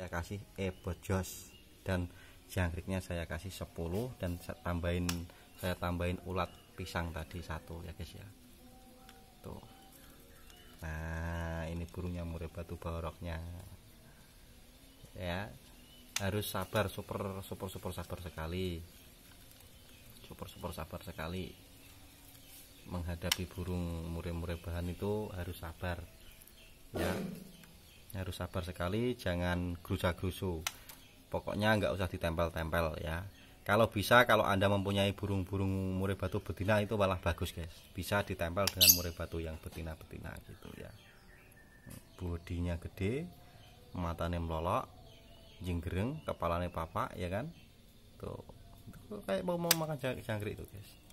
saya kasih e jos dan jangkriknya saya kasih 10 dan saya tambahin saya tambahin ulat pisang tadi satu ya guys ya tuh nah ini burungnya murai batu baroknya ya harus sabar super super super sabar sekali super super sabar sekali menghadapi burung murai-murai bahan itu harus sabar ya harus sabar sekali jangan gerusa-gerusu pokoknya nggak usah ditempel-tempel ya kalau bisa kalau anda mempunyai burung-burung murai batu betina itu malah bagus guys bisa ditempel dengan murai batu yang betina-betina gitu ya bodinya gede matanya melolok jenggereng kepalanya papa ya kan tuh, tuh kayak mau, mau makan jangkrik itu guys